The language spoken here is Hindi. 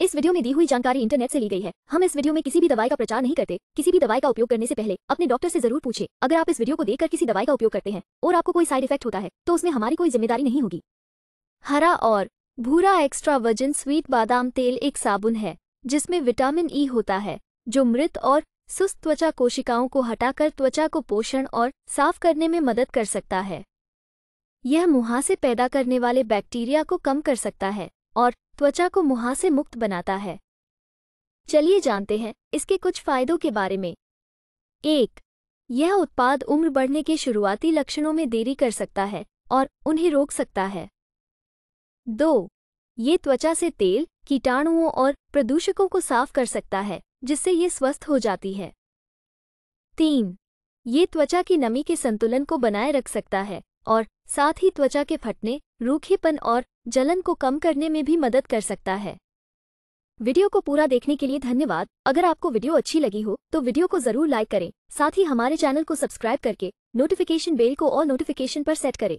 इस वीडियो में दी हुई जानकारी इंटरनेट से ली गई है हम इस वीडियो में किसी भी दवाई का प्रचार नहीं करते किसी भी दवाई का उपयोग करने से पहले अपने डॉक्टर से जरूर पूछे अगर आप इस वीडियो को देखकर किसी दवाई का उपयोग करते हैं और आपको कोई साइड इफेक्ट होता है तो उसमें हमारी कोई जिम्मेदारी नहीं होगी हरा और भूरा एक्स्ट्रा वर्जिन स्वीट बादाम तेल एक साबुन है जिसमें विटामिन ई होता है जो मृत और सुस्त त्वचा कोशिकाओं को हटाकर त्वचा को पोषण और साफ करने में मदद कर सकता है यह मुहासे पैदा करने वाले बैक्टीरिया को कम कर सकता है और त्वचा को मुहा मुक्त बनाता है चलिए जानते हैं इसके कुछ फायदों के बारे में एक यह उत्पाद उम्र बढ़ने के शुरुआती लक्षणों में देरी कर सकता है और उन्हें रोक सकता है दो ये त्वचा से तेल कीटाणुओं और प्रदूषकों को साफ कर सकता है जिससे ये स्वस्थ हो जाती है तीन ये त्वचा की नमी के संतुलन को बनाए रख सकता है और साथ ही त्वचा के फटने रूखेपन और जलन को कम करने में भी मदद कर सकता है वीडियो को पूरा देखने के लिए धन्यवाद अगर आपको वीडियो अच्छी लगी हो तो वीडियो को जरूर लाइक करें साथ ही हमारे चैनल को सब्सक्राइब करके नोटिफिकेशन बेल को और नोटिफिकेशन पर सेट करें